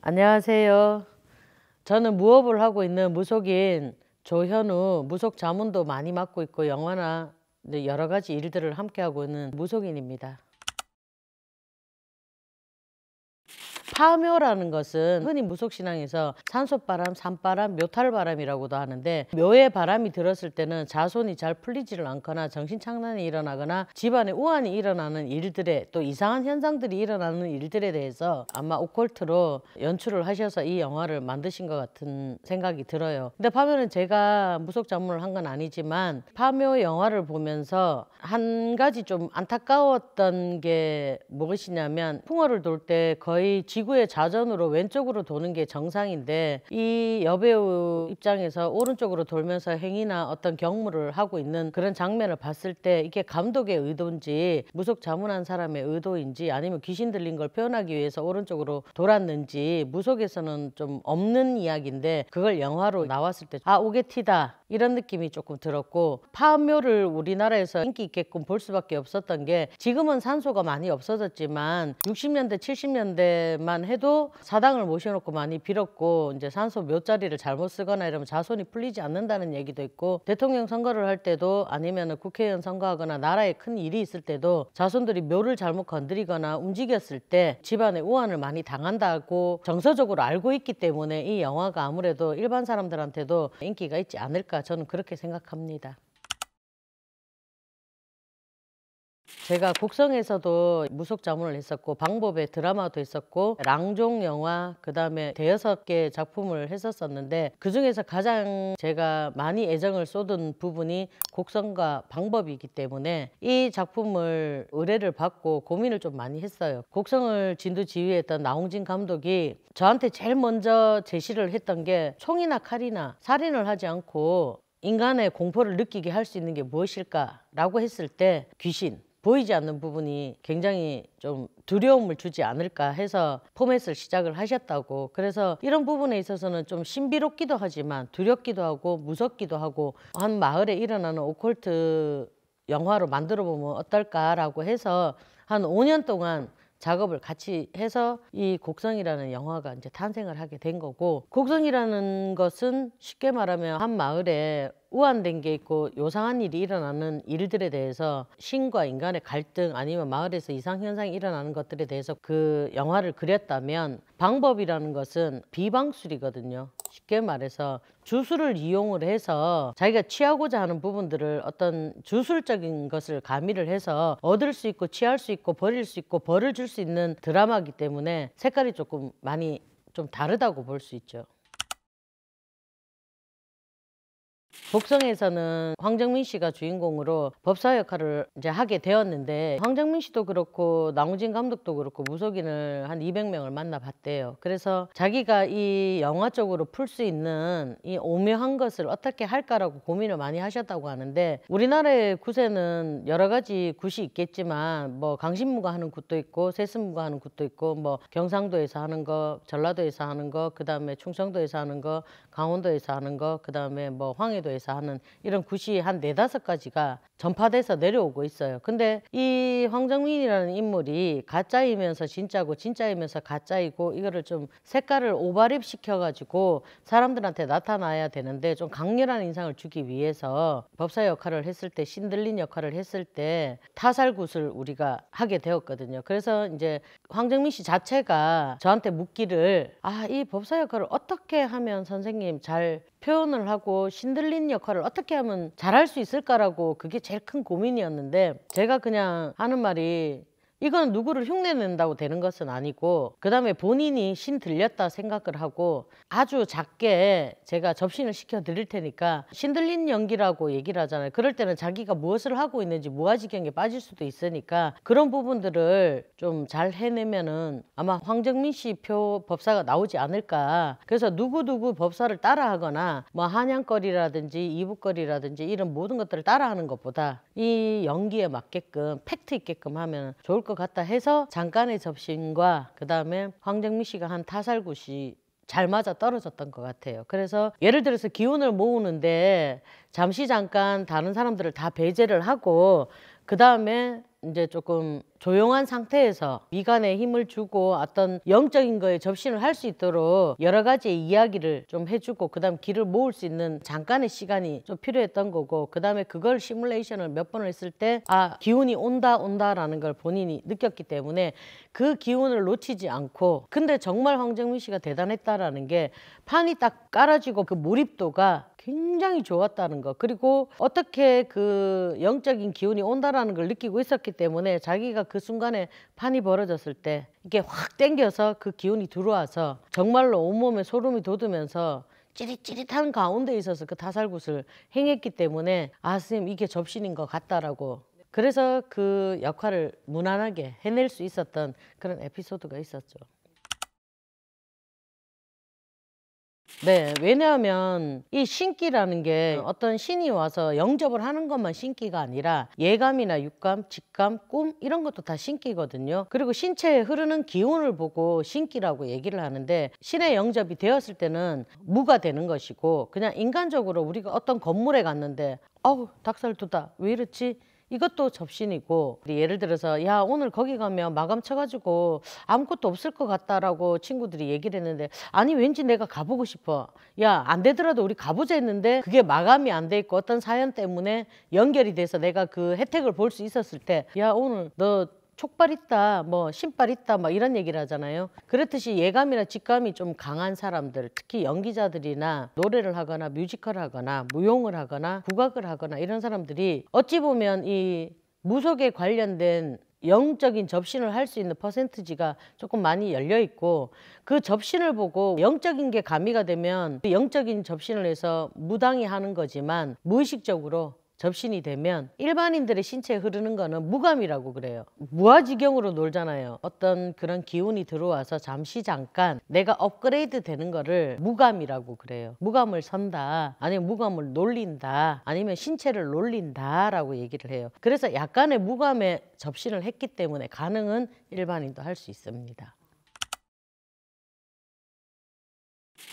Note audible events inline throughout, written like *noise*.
안녕하세요. 저는 무업을 하고 있는 무속인 조현우 무속 자문도 많이 맡고 있고 영화나 여러 가지 일들을 함께 하고 있는 무속인입니다. 사묘라는 것은 흔히 무속신앙에서 산소바람, 산바람, 묘탈바람이라고도 하는데 묘의 바람이 들었을 때는 자손이 잘 풀리지를 않거나 정신착란이 일어나거나 집안에 우환이 일어나는 일들에 또 이상한 현상들이 일어나는 일들에 대해서 아마 오컬트로 연출을 하셔서 이 영화를 만드신 것 같은 생각이 들어요. 근데 파묘는 제가 무속 전문을 한 건 아니지만 파묘 영화를 보면서 한 가지 좀 안타까웠던 게 무엇이냐면 풍어를 돌 때 거의 지구 지구의 자전으로 왼쪽으로 도는 게 정상인데 이 여배우 입장에서 오른쪽으로 돌면서 행위나 어떤 경무를 하고 있는 그런 장면을 봤을 때 이게 감독의 의도인지 무속 자문한 사람의 의도인지 아니면 귀신 들린 걸 표현하기 위해서 오른쪽으로 돌았는지 무속에서는 좀 없는 이야기인데 그걸 영화로 나왔을 때 아 오게 티다 이런 느낌이 조금 들었고 파묘를 우리나라에서 인기 있게끔 볼 수밖에 없었던 게 지금은 산소가 많이 없어졌지만 60년대 70년대만 때만 해도 사당을 모셔놓고 많이 빌었고 이제 산소 몇 자리를 잘못 쓰거나 이러면 자손이 풀리지 않는다는 얘기도 있고 대통령 선거를 할 때도 아니면 국회의원 선거하거나 나라에 큰 일이 있을 때도 자손들이 묘를 잘못 건드리거나 움직였을 때 집안에 우환을 많이 당한다고 정서적으로 알고 있기 때문에 이 영화가 아무래도 일반 사람들한테도 인기가 있지 않을까 저는 그렇게 생각합니다. 제가 곡성에서도 무속 자문을 했었고 방법의 드라마도 했었고 랑종 영화 그다음에 대여섯 개 작품을 했었었는데 그중에서 가장 제가 많이 애정을 쏟은 부분이 곡성과 방법이기 때문에 이 작품을 의뢰를 받고 고민을 좀 많이 했어요. 곡성을 진두 지휘했던 나홍진 감독이 저한테 제일 먼저 제시를 했던 게 총이나 칼이나 살인을 하지 않고 인간의 공포를 느끼게 할 수 있는 게 무엇일까라고 했을 때 귀신 보이지 않는 부분이 굉장히 좀 두려움을 주지 않을까 해서 포맷을 시작을 하셨다고 그래서 이런 부분에 있어서는 좀 신비롭기도 하지만 두렵기도 하고 무섭기도 하고 한 마을에 일어나는 오컬트 영화로 만들어 보면 어떨까라고 해서 한 5년 동안 작업을 같이 해서 이 곡성이라는 영화가 이제 탄생을 하게 된 거고 곡성이라는 것은 쉽게 말하면 한 마을에 우한된 게 있고 요상한 일이 일어나는 일들에 대해서 신과 인간의 갈등 아니면 마을에서 이상 현상이 일어나는 것들에 대해서 그 영화를 그렸다면 방법이라는 것은 비방술이거든요. 쉽게 말해서 주술을 이용을 해서 자기가 취하고자 하는 부분들을 어떤 주술적인 것을 가미를 해서 얻을 수 있고 취할 수 있고 버릴 수 있고 벌을 줄 수 있는 드라마기 이 때문에 색깔이 조금 많이 좀 다르다고 볼 수 있죠. 복성에서는 황정민 씨가 주인공으로 법사 역할을 이제 하게 되었는데 황정민 씨도 그렇고 나무진 감독도 그렇고 무속인을 한 200명을 만나봤대요. 그래서 자기가 이 영화 쪽으로 풀 수 있는 이 오묘한 것을 어떻게 할까라고 고민을 많이 하셨다고 하는데 우리나라의 구세는 여러 가지 굿이 있겠지만 뭐 강신무가 하는 굿도 있고 세슨무가 하는 굿도 있고 뭐 경상도에서 하는 거 전라도에서 하는 거 그다음에 충청도에서 하는 거 강원도에서 하는 거 그다음에 뭐 황해도에서 정부서 하는 이런 구시 한 네다섯 가지가 전파돼서 내려오고 있어요. 근데 이 황정민이라는 인물이 가짜이면서 진짜고 진짜이면서 가짜이고 이거를 좀 색깔을 오바립 시켜가지고 사람들한테 나타나야 되는데 좀 강렬한 인상을 주기 위해서 법사 역할을 했을 때 신들린 역할을 했을 때 타살굿을 우리가 하게 되었거든요. 그래서 이제 황정민 씨 자체가 저한테 묻기를 아 이 법사 역할을 어떻게 하면 선생님 잘 표현을 하고 신들린 역할을 어떻게 하면 잘할 수 있을까라고 그게 제일 큰 고민이었는데 제가 그냥 하는 말이 이건 누구를 흉내낸다고 되는 것은 아니고 그다음에 본인이 신 들렸다 생각을 하고 아주 작게 제가 접신을 시켜 드릴 테니까 신 들린 연기라고 얘기를 하잖아요. 그럴 때는 자기가 무엇을 하고 있는지 무아지경에 빠질 수도 있으니까 그런 부분들을 좀 잘 해내면은 아마 황정민 씨 표 법사가 나오지 않을까. 그래서 누구 누구 법사를 따라하거나 뭐 한양거리라든지 이북거리라든지 이런 모든 것들을 따라하는 것보다 이 연기에 맞게끔 팩트 있게끔 하면 좋을. 것 같다 해서 잠깐의 접신과 그다음에 황정민 씨가 한 타살굿이 잘 맞아 떨어졌던 것 같아요. 그래서 예를 들어서 기운을 모으는데 잠시 잠깐 다른 사람들을 다 배제를 하고 그 다음에 이제 조금 조용한 상태에서 미간에 힘을 주고 어떤 영적인 거에 접신을 할 수 있도록 여러 가지 이야기를 좀 해주고 그다음 기를 모을 수 있는 잠깐의 시간이 좀 필요했던 거고 그다음에 그걸 시뮬레이션을 몇 번을 했을 때 아 기운이 온다 온다라는 걸 본인이 느꼈기 때문에 그 기운을 놓치지 않고 근데 정말 황정민 씨가 대단했다라는 게 판이 딱 깔아지고 그 몰입도가 굉장히 좋았다는 것 그리고 어떻게 그 영적인 기운이 온다라는 걸 느끼고 있었기 때문에 자기가 그 순간에 판이 벌어졌을 때 이게 확 땡겨서 그 기운이 들어와서 정말로 온몸에 소름이 돋으면서 찌릿찌릿한 가운데 있어서 그다살굿을 행했기 때문에 아 선생님 이게 접신인 것 같다라고 그래서 그 역할을 무난하게 해낼 수 있었던 그런 에피소드가 있었죠. 네, 왜냐하면 이 신기라는 게 네. 어떤 신이 와서 영접을 하는 것만 신기가 아니라 예감이나 육감, 직감, 꿈 이런 것도 다 신기거든요. 그리고 신체에 흐르는 기운을 보고 신기라고 얘기를 하는데 신의 영접이 되었을 때는 무가 되는 것이고 그냥 인간적으로 우리가 어떤 건물에 갔는데 어우 닭살 돋다 왜 이렇지 이것도 접신이고 예를 들어서 야 오늘 거기 가면 마감 쳐가지고 아무것도 없을 것 같다라고 친구들이 얘기를 했는데 아니 왠지 내가 가보고 싶어 야 안 되더라도 우리 가보자 했는데 그게 마감이 안 돼 있고 어떤 사연 때문에 연결이 돼서 내가 그 혜택을 볼 수 있었을 때 야 오늘 너 촉발 있다, 뭐 신발 있다, 막 이런 얘기를 하잖아요. 그렇듯이 예감이나 직감이 좀 강한 사람들, 특히 연기자들이나 노래를 하거나 뮤지컬 하거나 무용을 하거나 국악을 하거나 이런 사람들이 어찌 보면 이 무속에 관련된 영적인 접신을 할 수 있는 퍼센트지가 조금 많이 열려 있고 그 접신을 보고 영적인 게 가미가 되면 그 영적인 접신을 해서 무당이 하는 거지만 무의식적으로 접신이 되면 일반인들의 신체에 흐르는 거는 무감이라고 그래요. 무아지경으로 놀잖아요. 어떤 그런 기운이 들어와서 잠시 잠깐 내가 업그레이드 되는 거를 무감이라고 그래요. 무감을 선다. 아니면 무감을 놀린다. 아니면 신체를 놀린다라고 얘기를 해요. 그래서 약간의 무감에 접신을 했기 때문에 가능은 일반인도 할 수 있습니다.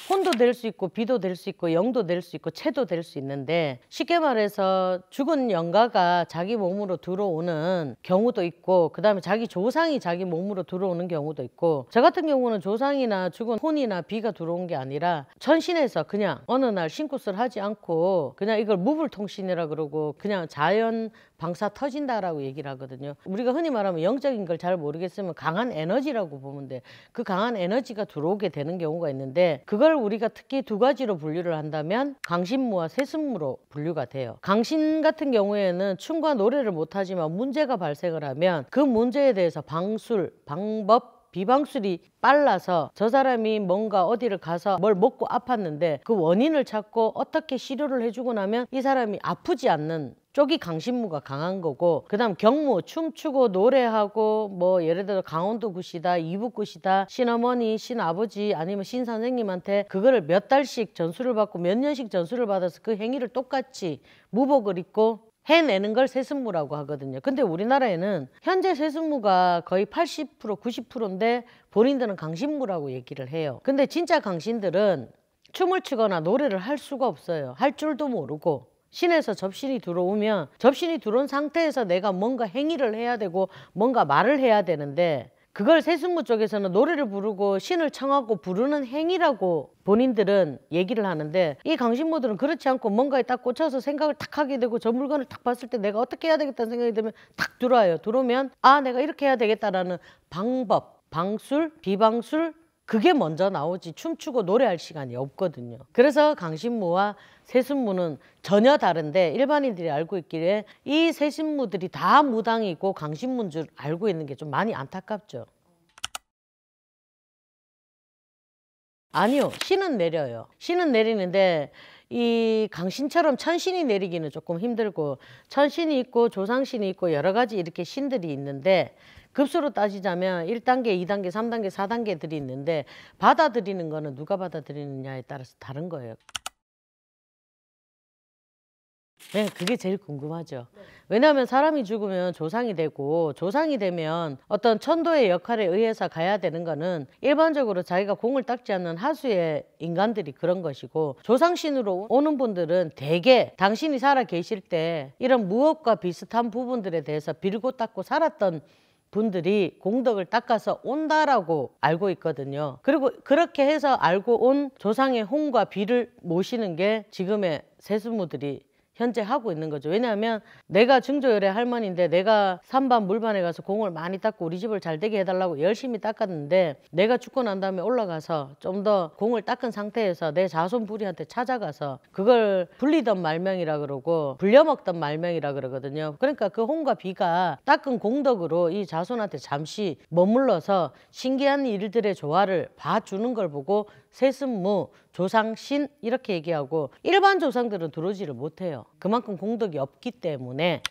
혼도 될 수 있고 비도 될 수 있고 영도 될 수 있고 채도 될 수 있는데 쉽게 말해서 죽은 영가가 자기 몸으로 들어오는 경우도 있고 그다음에 자기 조상이 자기 몸으로 들어오는 경우도 있고 저 같은 경우는 조상이나 죽은 혼이나 비가 들어온 게 아니라 천신에서 그냥 어느 날신고굿를 하지 않고 그냥 이걸 무불통신이라 그러고 그냥 자연 방사 터진다라고 얘기를 하거든요. 우리가 흔히 말하면 영적인 걸 잘 모르겠으면 강한 에너지라고 보면 돼. 그 강한 에너지가 들어오게 되는 경우가 있는데 그걸 우리가 특히 두 가지로 분류를 한다면 강신무와 세습무로 분류가 돼요. 강신 같은 경우에는 춤과 노래를 못하지만 문제가 발생을 하면 그 문제에 대해서 방술, 방법, 비방술이 빨라서 저 사람이 뭔가 어디를 가서 뭘 먹고 아팠는데 그 원인을 찾고 어떻게 치료를 해주고 나면 이 사람이 아프지 않는 쪽이 강신무가 강한 거고 그다음 경무 춤추고 노래하고 뭐 예를 들어 강원도 굿이다 이북 굿이다 신어머니 신아버지 아니면 신선생님한테 그거를 몇 달씩 전수를 받고 몇 년씩 전수를 받아서 그 행위를 똑같이 무복을 입고 해내는 걸 세습무라고 하거든요. 근데 우리나라에는 현재 세습무가 거의 80% 90%인데 본인들은 강신무라고 얘기를 해요. 근데 진짜 강신들은 춤을 추거나 노래를 할 수가 없어요. 할 줄도 모르고 신에서 접신이 들어오면 접신이 들어온 상태에서 내가 뭔가 행위를 해야 되고 뭔가 말을 해야 되는데 그걸 세순무 쪽에서는 노래를 부르고 신을 청하고 부르는 행위라고 본인들은 얘기를 하는데 이 강신모들은 그렇지 않고 뭔가에 딱 꽂혀서 생각을 탁 하게 되고 저 물건을 탁 봤을 때 내가 어떻게 해야 되겠다는 생각이 들면 탁 들어와요. 들어오면 아 내가 이렇게 해야 되겠다라는 방법, 방술, 비방술, 그게 먼저 나오지 춤추고 노래할 시간이 없거든요. 그래서 강신무와 세순무는 전혀 다른데 일반인들이 알고 있기에 이 세신무들이 다 무당이고 강신무인 줄 알고 있는 게 좀 많이 안타깝죠. 아니요. 신은 내려요. 신은 내리는데 이 강신처럼 천신이 내리기는 조금 힘들고 천신이 있고 조상신이 있고 여러 가지 이렇게 신들이 있는데 급수로 따지자면 1단계, 2단계, 3단계, 4단계들이 있는데 받아들이는 거는 누가 받아들이느냐에 따라서 다른 거예요. 네, 그게 제일 궁금하죠. 네. 왜냐하면 사람이 죽으면 조상이 되고 조상이 되면 어떤 천도의 역할에 의해서 가야 되는 거는 일반적으로 자기가 공을 닦지 않는 하수의 인간들이 그런 것이고 조상신으로 오는 분들은 대개 당신이 살아 계실 때 이런 무엇과 비슷한 부분들에 대해서 빌고 닦고 살았던 분들이 공덕을 닦아서 온다라고 알고 있거든요. 그리고 그렇게 해서 알고 온 조상의 홍과 비를 모시는 게 지금의 세수무들이 현재 하고 있는 거죠. 왜냐하면 내가 증조열의 할머니인데 내가 산반 물반에 가서 공을 많이 닦고 우리 집을 잘 되게 해달라고 열심히 닦았는데 내가 죽고 난 다음에 올라가서 좀 더 공을 닦은 상태에서 내 자손 부리한테 찾아가서 그걸 불리던 말명이라 그러고 불려먹던 말명이라 그러거든요. 그러니까 그 혼과 비가 닦은 공덕으로 이 자손한테 잠시 머물러서 신기한 일들의 조화를 봐주는 걸 보고 세습무, 뭐 조상신 이렇게 얘기하고 일반 조상들은 들어오지를 못해요. 그만큼 공덕이 없기 때문에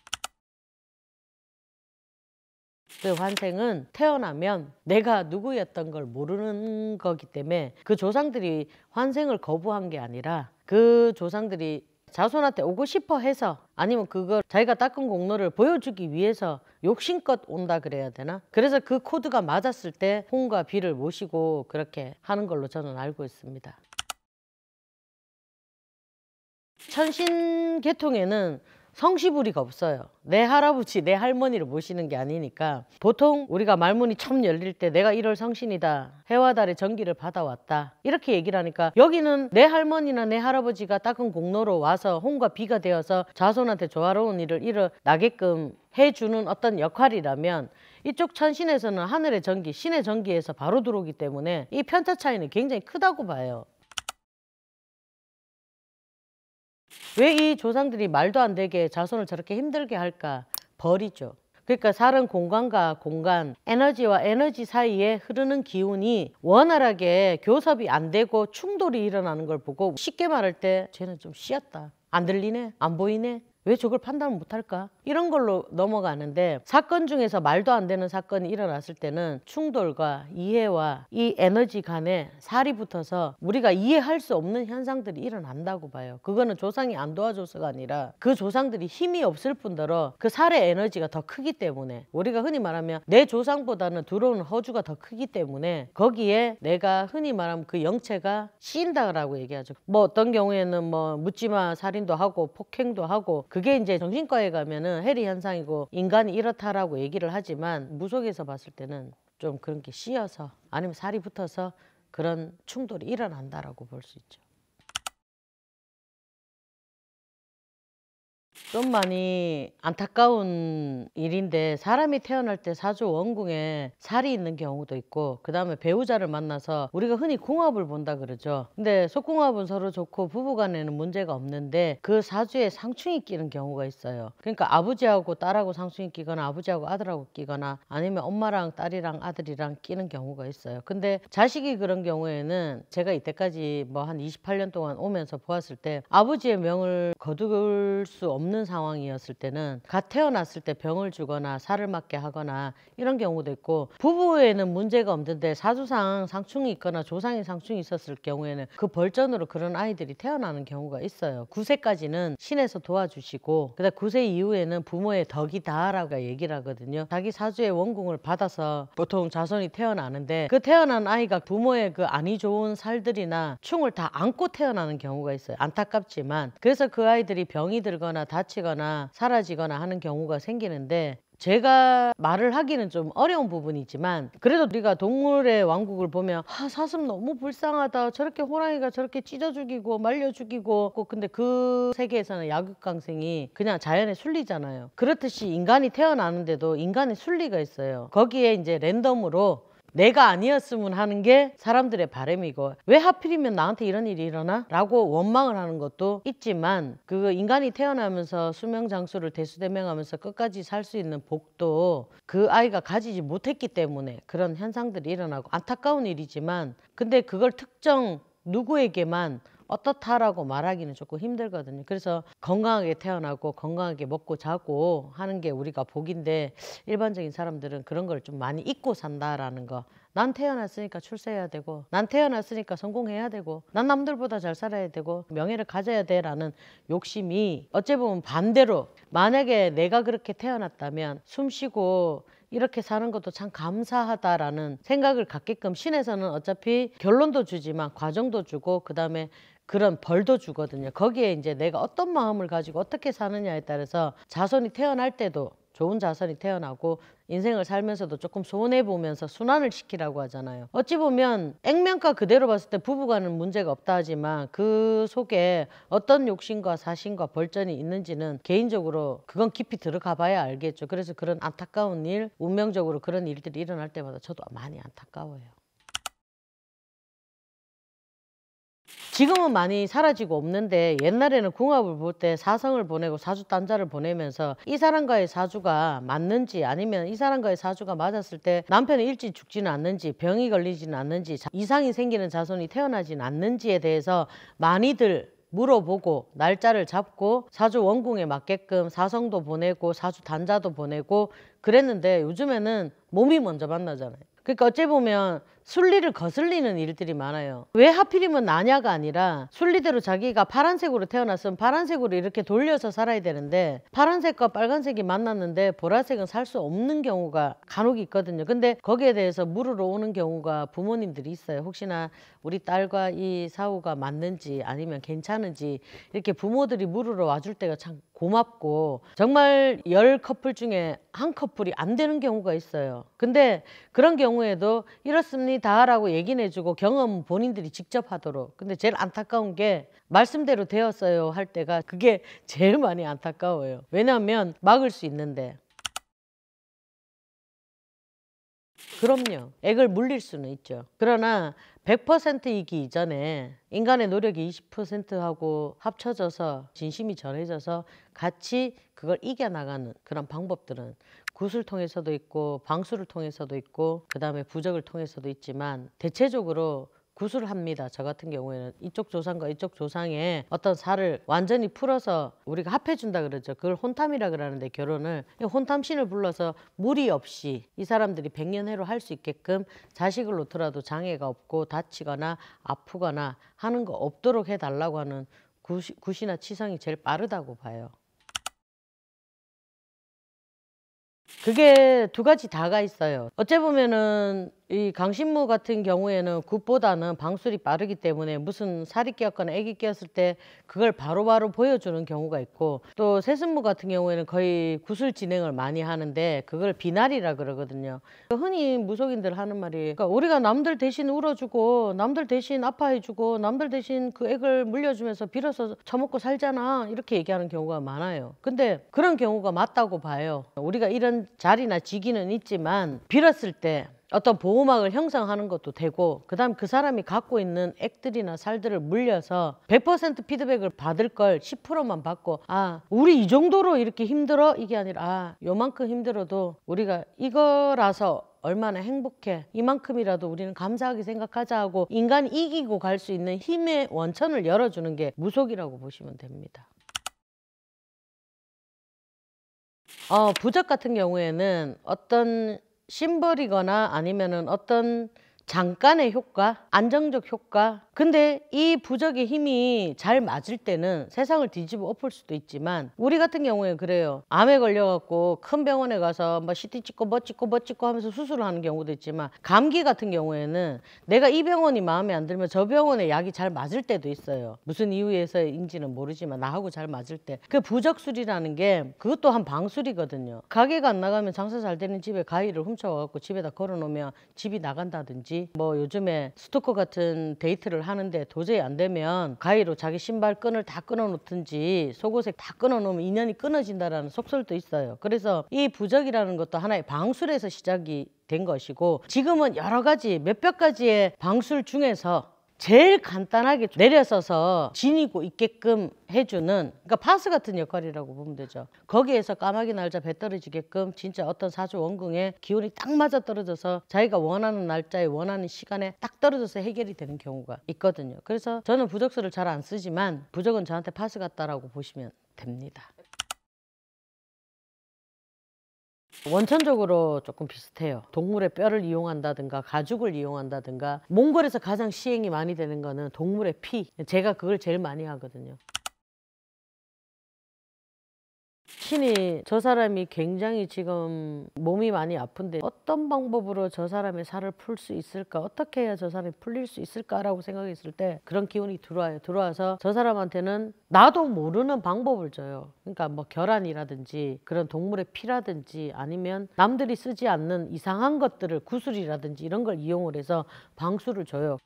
그 환생은 태어나면 내가 누구였던 걸 모르는 거기 때문에 그 조상들이 환생을 거부한 게 아니라 그 조상들이 자손한테 오고 싶어 해서 아니면 그걸 자기가 닦은 공로를 보여주기 위해서 욕심껏 온다 그래야 되나? 그래서 그 코드가 맞았을 때 홍과 비를 모시고 그렇게 하는 걸로 저는 알고 있습니다. 천신계통에는 성시부리가 없어요. 내 할아버지, 내 할머니를 모시는 게 아니니까 보통 우리가 말문이 처음 열릴 때 내가 1월 성신이다. 해와 달의 전기를 받아왔다. 이렇게 얘기를 하니까 여기는 내 할머니나 내 할아버지가 닦은 공로로 와서 홍과 비가 되어서 자손한테 조화로운 일을 일어나게끔 해주는 어떤 역할이라면 이쪽 천신에서는 하늘의 전기, 신의 전기에서 바로 들어오기 때문에 이 편차 차이는 굉장히 크다고 봐요. 왜이 조상들이 말도 안 되게 자손을 저렇게 힘들게 할까? 벌이죠. 그러니까 살은 공간과 공간, 에너지와 에너지 사이에 흐르는 기운이 원활하게 교섭이 안 되고 충돌이 일어나는 걸 보고 쉽게 말할 때 쟤는 좀씨었다안 들리네? 안 보이네? 왜 저걸 판단을 못할까? 이런 걸로 넘어가는데 사건 중에서 말도 안 되는 사건이 일어났을 때는 충돌과 이해와 이 에너지 간에 살이 붙어서 우리가 이해할 수 없는 현상들이 일어난다고 봐요. 그거는 조상이 안 도와줘서가 아니라 그 조상들이 힘이 없을 뿐더러 그 살의 에너지가 더 크기 때문에 우리가 흔히 말하면 내 조상보다는 들어오는 허주가 더 크기 때문에 거기에 내가 흔히 말하면 그 영체가 씌인다라고 얘기하죠. 뭐 어떤 경우에는 뭐 묻지마 살인도 하고 폭행도 하고 그게 이제 정신과에 가면은 때는 해리 현상이고 인간이 이렇다라고 얘기를 하지만 무속에서 봤을 때는 좀 그런 게 씌여서 아니면 살이 붙어서 그런 충돌이 일어난다라고 볼 수 있죠. 좀 많이 안타까운 일인데 사람이 태어날 때 사주 원궁에 살이 있는 경우도 있고 그 다음에 배우자를 만나서 우리가 흔히 궁합을 본다 그러죠. 근데 속궁합은 서로 좋고 부부간에는 문제가 없는데 그 사주에 상충이 끼는 경우가 있어요. 그러니까 아버지하고 딸하고 상충이 끼거나 아버지하고 아들하고 끼거나 아니면 엄마랑 딸이랑 아들이랑 끼는 경우가 있어요. 근데 자식이 그런 경우에는 제가 이때까지 뭐 한 28년 동안 오면서 보았을 때 아버지의 명을 거둘 수 없는 없는 상황이었을 때는 갓 태어났을 때 병을 주거나 살을 맞게 하거나 이런 경우도 있고 부부에는 문제가 없는데 사주상 상충이 있거나 조상이 상충이 있었을 경우에는 그 벌전으로 그런 아이들이 태어나는 경우가 있어요. 9세까지는 신에서 도와주시고 그다음 9세 이후에는 부모의 덕이다라고 얘기를 하거든요. 자기 사주의 원궁을 받아서 보통 자손이 태어나는데 그 태어난 아이가 부모의 그 안이 좋은 살들이나 충을 다 안고 태어나는 경우가 있어요. 안타깝지만 그래서 그 아이들이 병이 들거나 다 다치거나 사라지거나 하는 경우가 생기는데 제가 말을 하기는 좀 어려운 부분이지만 그래도 우리가 동물의 왕국을 보면 아, 사슴 너무 불쌍하다 저렇게 호랑이가 저렇게 찢어 죽이고 말려 죽이고 근데 그 세계에서는 야극강생이 그냥 자연의 순리잖아요 그렇듯이 인간이 태어나는데도 인간의 순리가 있어요 거기에 이제 랜덤으로 내가 아니었으면 하는 게 사람들의 바람이고 왜 하필이면 나한테 이런 일이 일어나? 라고 원망을 하는 것도 있지만 그 인간이 태어나면서 수명장수를 대수대명하면서 끝까지 살 수 있는 복도 그 아이가 가지지 못했기 때문에 그런 현상들이 일어나고 안타까운 일이지만 근데 그걸 특정 누구에게만 어떻다라고 말하기는 조금 힘들거든요. 그래서 건강하게 태어나고 건강하게 먹고 자고 하는 게 우리가 복인데 일반적인 사람들은 그런 걸 좀 많이 잊고 산다라는 거. 난 태어났으니까 출세해야 되고 난 태어났으니까 성공해야 되고 난 남들보다 잘 살아야 되고 명예를 가져야 돼라는 욕심이 어찌 보면 반대로 만약에 내가 그렇게 태어났다면 숨쉬고 이렇게 사는 것도 참 감사하다라는 생각을 갖게끔 신에서는 어차피 결론도 주지만 과정도 주고 그다음에 그런 벌도 주거든요. 거기에 이제 내가 어떤 마음을 가지고 어떻게 사느냐에 따라서 자손이 태어날 때도 좋은 자선이 태어나고 인생을 살면서도 조금 손해 보면서 순환을 시키라고 하잖아요. 어찌 보면 액면가 그대로 봤을 때 부부간은 문제가 없다 하지만 그 속에 어떤 욕심과 사심과 벌전이 있는지는 개인적으로 그건 깊이 들어가 봐야 알겠죠. 그래서 그런 안타까운 일, 운명적으로 그런 일들이 일어날 때마다 저도 많이 안타까워요. 지금은 많이 사라지고 없는데 옛날에는 궁합을 볼 때 사성을 보내고 사주 단자를 보내면서 이 사람과의 사주가 맞는지 아니면 이 사람과의 사주가 맞았을 때 남편이 일찍 죽지는 않는지 병이 걸리지는 않는지 이상이 생기는 자손이 태어나지는 않는지에 대해서 많이들 물어보고 날짜를 잡고 사주 원궁에 맞게끔 사성도 보내고 사주 단자도 보내고 그랬는데 요즘에는 몸이 먼저 만나잖아요. 그러니까 어찌 보면 순리를 거슬리는 일들이 많아요. 왜 하필이면 나냐가 아니라 순리대로 자기가 파란색으로 태어났으면 파란색으로 이렇게 돌려서 살아야 되는데 파란색과 빨간색이 만났는데 보라색은 살 수 없는 경우가 간혹 있거든요. 근데 거기에 대해서 물으러 오는 경우가 부모님들이 있어요. 혹시나 우리 딸과 이 사우가 맞는지 아니면 괜찮은지 이렇게 부모들이 물으러 와줄 때가 참 고맙고 정말 열 커플 중에 한 커플이 안 되는 경우가 있어요. 근데 그런 경우에도 이렇습니다. 최선이 다라고 얘기는 해주고 경험 본인들이 직접 하도록. 근데 제일 안타까운 게 말씀대로 되었어요 할 때가 그게 *laughs* 제일 많이 안타까워요. 왜냐하면 막을 수 있는데. 그럼요. 액을 물릴 수는 있죠. 그러나 100%이기 이전에 인간의 노력이 20%하고 합쳐져서 진심이 전해져서 같이 그걸 이겨나가는 그런 방법들은 구슬 통해서도 있고 방수를 통해서도 있고 그다음에 부적을 통해서도 있지만 대체적으로 구슬을 합니다. 저 같은 경우에는 이쪽 조상과 이쪽 조상의 어떤 살을 완전히 풀어서 우리가 합해준다 그러죠. 그걸 혼탐이라 그러는데 결혼을 혼탐신을 불러서 무리 없이 이 사람들이 백년해로 할 수 있게끔 자식을 놓더라도 장애가 없고 다치거나 아프거나 하는 거 없도록 해달라고 하는 구시, 나 치성이 제일 빠르다고 봐요. 그게 두 가지 다가 있어요. 어째 보면은 이 강신무 같은 경우에는 굿보다는 방술이 빠르기 때문에 무슨 살이 끼었거나 애기 끼었을 때 그걸 바로바로 바로 보여주는 경우가 있고 또 세순무 같은 경우에는 거의 구슬 진행을 많이 하는데 그걸 비날이라 그러거든요. 그 흔히 무속인들 하는 말이 그러니까 우리가 남들 대신 울어주고 남들 대신 아파해주고 남들 대신 그 액을 물려주면서 빌어서 처먹고 살잖아 이렇게 얘기하는 경우가 많아요. 근데 그런 경우가 맞다고 봐요. 우리가 이런 자리나 직위는 있지만 빌었을 때 어떤 보호막을 형성하는 것도 되고 그다음 그 사람이 갖고 있는 액들이나 살들을 물려서 100% 피드백을 받을 걸 10%만 받고 아 우리 이 정도로 이렇게 힘들어 이게 아니라 아 요만큼 힘들어도 우리가 이거라서 얼마나 행복해 이만큼이라도 우리는 감사하게 생각하자 하고 인간 이기고 갈 수 있는 힘의 원천을 열어주는 게 무속이라고 보시면 됩니다. 어, 부적 같은 경우에는 어떤 심벌이거나 아니면은 어떤 잠깐의 효과, 안정적 효과 근데 이 부적의 힘이 잘 맞을 때는 세상을 뒤집어 엎을 수도 있지만 우리 같은 경우에 그래요. 암에 걸려갖고 큰 병원에 가서 뭐 CT 찍고 뭐 찍고 뭐 찍고 하면서 수술을 하는 경우도 있지만 감기 같은 경우에는 내가 이 병원이 마음에 안 들면 저 병원에 약이 잘 맞을 때도 있어요. 무슨 이유에서인지는 모르지만 나하고 잘 맞을 때 그 부적술이라는 게 그것 또한 방술이거든요. 가게가 안 나가면 장사 잘 되는 집에 가위를 훔쳐와갖고 집에다 걸어놓으면 집이 나간다든지 뭐 요즘에 스토커 같은 데이트를 하는데 도저히 안 되면 가위로 자기 신발 끈을 다 끊어 놓든지 속옷에 다 끊어 놓으면 인연이 끊어진다라는 속설도 있어요. 그래서 이 부적이라는 것도 하나의 방술에서 시작이 된 것이고 지금은 여러 가지 몇몇 가지의 방술 중에서 제일 간단하게 내려서서 지니고 있게끔 해주는 그러니까 파스 같은 역할이라고 보면 되죠. 거기에서 까마귀 날짜 배 떨어지게끔 진짜 어떤 사주 원궁에 기운이 딱 맞아 떨어져서 자기가 원하는 날짜에 원하는 시간에 딱 떨어져서 해결이 되는 경우가 있거든요. 그래서 저는 부적수를 잘 안 쓰지만 부적은 저한테 파스 같다라고 보시면 됩니다. 원천적으로 조금 비슷해요. 동물의 뼈를 이용한다든가 가죽을 이용한다든가 몽골에서 가장 시행이 많이 되는 거는 동물의 피. 제가 그걸 제일 많이 하거든요. 신이 저 사람이 굉장히 지금 몸이 많이 아픈데 어떤 방법으로 저 사람의 살을 풀 수 있을까 어떻게 해야 저 사람이 풀릴 수 있을까라고 생각했을 때 그런 기운이 들어와요 들어와서 저 사람한테는 나도 모르는 방법을 줘요 그러니까 뭐 결안이라든지 그런 동물의 피라든지 아니면 남들이 쓰지 않는 이상한 것들을 구슬이라든지 이런 걸 이용을 해서 방수를 줘요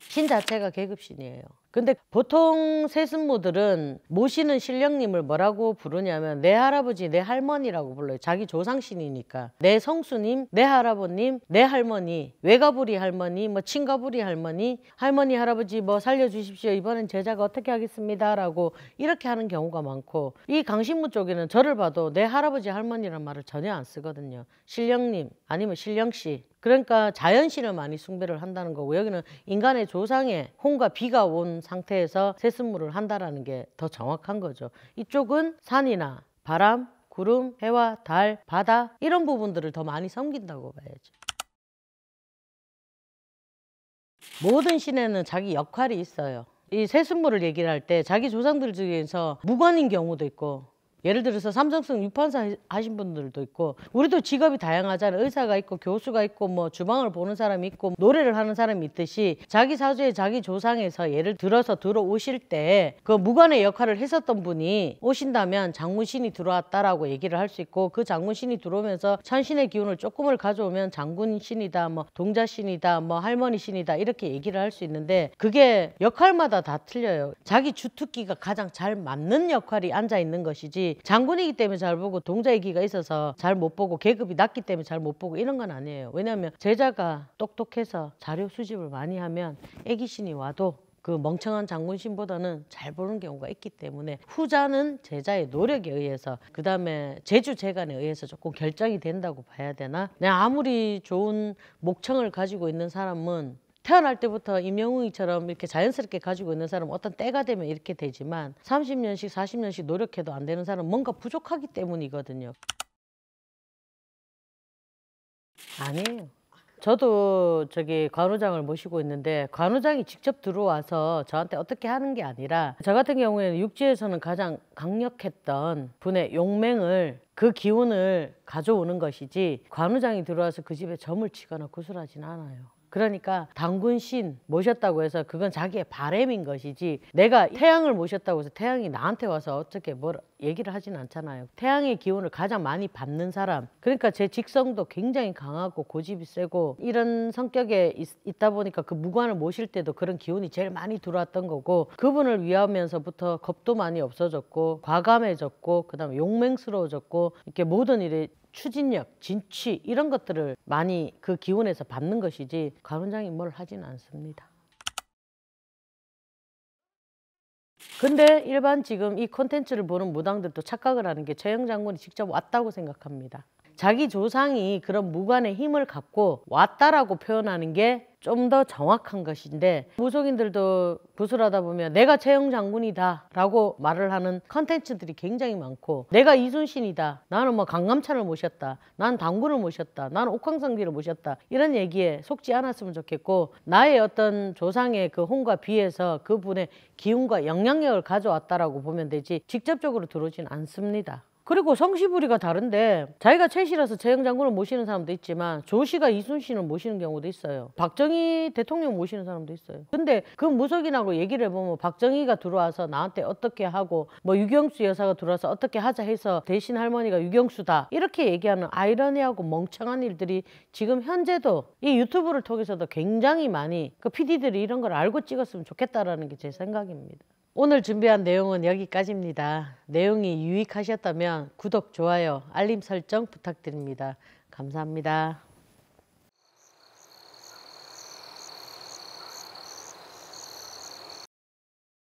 신 자체가 계급신이에요 근데 보통 세습모들은 모시는 신령님을 뭐라고 부르냐면 내 할아버지, 내 할머니라고 불러요. 자기 조상신이니까. 내 성수님, 내 할아버님, 내 할머니, 외가부리 할머니, 뭐 친가부리 할머니, 할머니, 할아버지 뭐 살려주십시오. 이번엔 제자가 어떻게 하겠습니다라고 이렇게 하는 경우가 많고 이 강신무 쪽에는 저를 봐도 내 할아버지, 할머니란 말을 전혀 안 쓰거든요. 신령님 아니면 신령씨 그러니까 자연신을 많이 숭배를 한다는 거고 여기는 인간의 조상의 혼과 비가 온 상태에서 세수물을 한다라는 게 더 정확한 거죠. 이쪽은 산이나 바람, 구름, 해와 달, 바다 이런 부분들을 더 많이 섬긴다고 봐야죠. 모든 신에는 자기 역할이 있어요. 이 세숫물을 얘기를 할 때 자기 조상들 중에서 무관인 경우도 있고 예를 들어서 삼성성 유판사 하신 분들도 있고 우리도 직업이 다양하잖아요. 의사가 있고 교수가 있고 뭐 주방을 보는 사람이 있고 노래를 하는 사람이 있듯이 자기 사주에 자기 조상에서 예를 들어서 들어오실 때 그 무관의 역할을 했었던 분이 오신다면 장군신이 들어왔다라고 얘기를 할 수 있고 그 장군신이 들어오면서 천신의 기운을 조금을 가져오면 장군신이다 뭐 동자신이다 뭐 할머니신이다 이렇게 얘기를 할 수 있는데 그게 역할마다 다 틀려요. 자기 주특기가 가장 잘 맞는 역할이 앉아 있는 것이지 장군이기 때문에 잘 보고 동자이기가 있어서 잘 못 보고 계급이 낮기 때문에 잘 못 보고 이런 건 아니에요. 왜냐하면 제자가 똑똑해서 자료 수집을 많이 하면 애기신이 와도 그 멍청한 장군신보다는 잘 보는 경우가 있기 때문에 후자는 제자의 노력에 의해서 그 다음에 제주 재간에 의해서 조금 결정이 된다고 봐야 되나 그냥 네, 아무리 좋은 목청을 가지고 있는 사람은 태어날 때부터 임영웅이처럼 이렇게 자연스럽게 가지고 있는 사람은 어떤 때가 되면 이렇게 되지만 30년씩 40년씩 노력해도 안 되는 사람은 뭔가 부족하기 때문이거든요. 아니에요. 저도 저기 관우장을 모시고 있는데 관우장이 직접 들어와서 저한테 어떻게 하는 게 아니라 저 같은 경우에는 육지에서는 가장 강력했던 분의 용맹을 그 기운을 가져오는 것이지 관우장이 들어와서 그 집에 점을 치거나 구슬하진 않아요. 그러니까 당군 신 모셨다고 해서 그건 자기의 바램인 것이지 내가 태양을 모셨다고 해서 태양이 나한테 와서 어떻게 뭘 얘기를 하진 않잖아요. 태양의 기운을 가장 많이 받는 사람. 그러니까 제 직성도 굉장히 강하고 고집이 세고 이런 성격에 있, 다 보니까 그 무관을 모실 때도 그런 기운이 제일 많이 들어왔던 거고 그분을 위하면서부터 겁도 많이 없어졌고 과감해졌고 그다음에 용맹스러워졌고 이렇게 모든 일에 추진력, 진취 이런 것들을 많이 그 기운에서 받는 것이지 관원장이 뭘 하진 않습니다. 근데 일반 지금 이 콘텐츠를 보는 무당들도 착각을 하는 게 최영 장군이 직접 왔다고 생각합니다. 자기 조상이 그런 무관의 힘을 갖고 왔다라고 표현하는 게 좀더 정확한 것인데 무속인들도 구슬하다 보면 내가 최영 장군이다 라고 말을 하는 컨텐츠들이 굉장히 많고 내가 이순신이다 나는 뭐 강감찬을 모셨다 난 당군을 모셨다 난 옥황상비를 모셨다 이런 얘기에 속지 않았으면 좋겠고 나의 어떤 조상의 그 혼과 비해서 그분의 기운과 영향력을 가져왔다라고 보면 되지 직접적으로 들어오진 않습니다. 그리고 성씨부리가 다른데 자기가 최씨라서 재영 장군을 모시는 사람도 있지만 조씨가 이순신을 모시는 경우도 있어요. 박정희 대통령 모시는 사람도 있어요. 근데 그 무속인하고 얘기를 해보면 박정희가 들어와서 나한테 어떻게 하고 뭐 유경수 여사가 들어와서 어떻게 하자 해서 대신 할머니가 유경수다 이렇게 얘기하는 아이러니하고 멍청한 일들이 지금 현재도 이 유튜브를 통해서도 굉장히 많이 그피디들이 이런 걸 알고 찍었으면 좋겠다라는 게 제 생각입니다. 오늘 준비한 내용은 여기까지입니다. 내용이 유익하셨다면 구독, 좋아요, 알림 설정 부탁드립니다. 감사합니다.